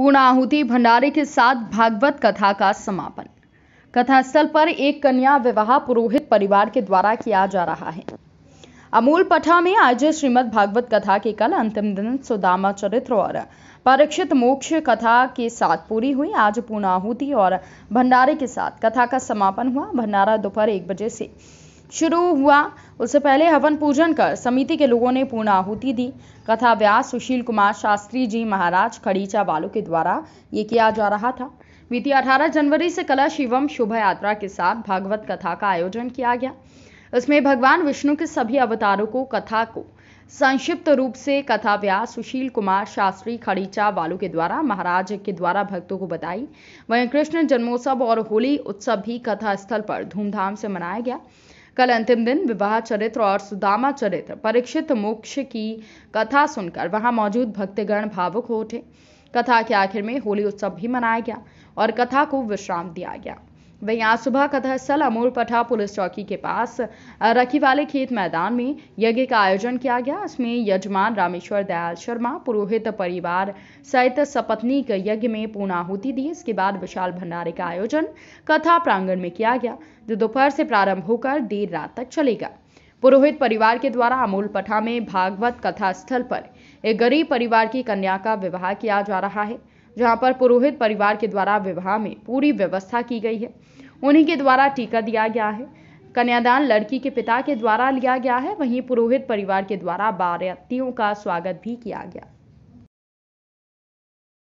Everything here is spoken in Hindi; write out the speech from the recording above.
पूर्ण आहुति भंडारे के साथ भागवत कथा का समापन कथा स्थल पर एक कन्या विवाह पुरोहित परिवार के द्वारा किया जा रहा है अमूल पठा में आयोजित श्रीमद भागवत कथा के कल अंतिम दिन सुदामा चरित्र और परीक्षित मोक्ष कथा के साथ पूरी हुई आज पूर्ण आहुति और भंडारे के साथ कथा का समापन हुआ भंडारा दोपहर एक बजे से शुरू हुआ उससे पहले हवन पूजन कर समिति के लोगों ने पूर्ण आहुति दी कथा व्यास सुशील कुमार शास्त्री जी महाराज खड़ीचा वालों के द्वारा ये किया जा रहा था बीती 18 जनवरी से कला शिवम शोभा यात्रा के साथ भागवत कथा का आयोजन किया गया इसमें भगवान विष्णु के सभी अवतारों को कथा को संक्षिप्त रूप से कथा व्यास सुशील कुमार शास्त्री खड़ीचा वालू के द्वारा महाराज के द्वारा भक्तों को बताई वहीं कृष्ण जन्मोत्सव और होली उत्सव भी कथा स्थल पर धूमधाम से मनाया गया कल अंतिम दिन विवाह चरित्र और सुदामा चरित्र परीक्षित मोक्ष की कथा सुनकर वहां मौजूद भक्तगण भावुक हो उठे कथा के आखिर में होली उत्सव भी मनाया गया और कथा को विश्राम दिया गया वहीं आज सुबह कथरसल अमूल पठा पुलिस चौकी के पास रखी वाले खेत मैदान में यज्ञ का आयोजन किया गया इसमें यजमान रामेश्वर दयाल शर्मा पुरोहित परिवार सहित के यज्ञ में पूर्णाहुति दी इसके बाद विशाल भंडारे का आयोजन कथा प्रांगण में किया गया जो दोपहर से प्रारंभ होकर देर रात तक चलेगा पुरोहित परिवार के द्वारा अमूल पठा में भागवत कथा स्थल पर एक गरीब परिवार की कन्या का विवाह किया जा रहा है जहां पर पुरोहित परिवार के द्वारा विवाह में पूरी व्यवस्था की गई है उन्हीं के द्वारा टीका दिया गया है कन्यादान लड़की के पिता के द्वारा लिया गया है वहीं पुरोहित परिवार के द्वारा बारातियों का स्वागत भी किया गया